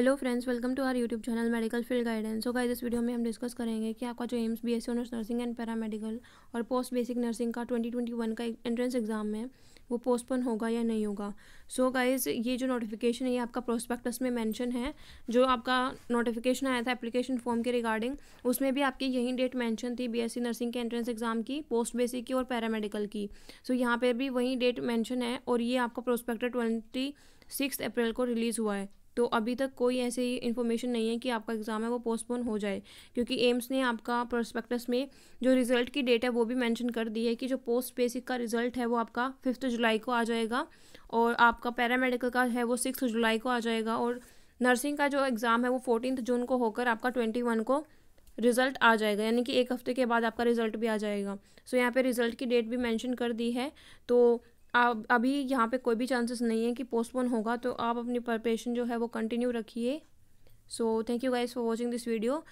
hello friends welcome to our YouTube channel medical field guidance so guys इस video में हम discuss करेंगे कि आपका जो AIIMS B S C honours nursing and paramedical और पोस्ट बेसिक नर्सिंग का 2021 का एंट्रेंस एग्जाम है वो पोस्टपोन होगा या नहीं होगा सो so गाइस ये जो नोटिफिकेशन है ये आपका प्रोस्पेक्टस में मेंशन है जो आपका नोटिफिकेशन आया था एप्लीकेशन फॉर्म के रिगार्डिंग उसमें भी आपकी यही डेट मेंशन थी बीएससी नर्सिंग के एंट्रेंस एग्जाम की पोस्ट बेसिक की और पैरामेडिकल की सो so यहाँ पर भी वही डेट मैंशन है और ये आपका प्रोस्पेक्टर ट्वेंटी सिक्स अप्रैल को रिलीज़ हुआ है तो अभी तक कोई ऐसी इन्फॉर्मेशन नहीं है कि आपका एग्ज़ाम है वो पोस्टपोन हो जाए क्योंकि एम्स ने आपका प्रोस्पेक्टस में जो रिज़ल्ट की डेट है वो भी मैंशन कर दी है कि जो पोस्ट बेसिक का रिज़ल्ट है वो आपका फिफ्थ जुलाई को आ जाएगा और आपका पैरामेडिकल का है वो सिक्स जुलाई को आ जाएगा और नर्सिंग का जो एग्ज़ाम है वो फोर्टीन जून को होकर आपका ट्वेंटी वन को रिज़ल्ट आ जाएगा यानी कि एक हफ्ते के बाद आपका रिज़ल्ट भी आ जाएगा सो so, यहाँ पे रिज़ल्ट की डेट भी मेंशन कर दी है तो आप अभी यहाँ पे कोई भी चांसेस नहीं है कि पोस्टपोन होगा तो आप अपनी प्रिपरेशन जो है वो कंटिन्यू रखिए so thank you guys for watching this video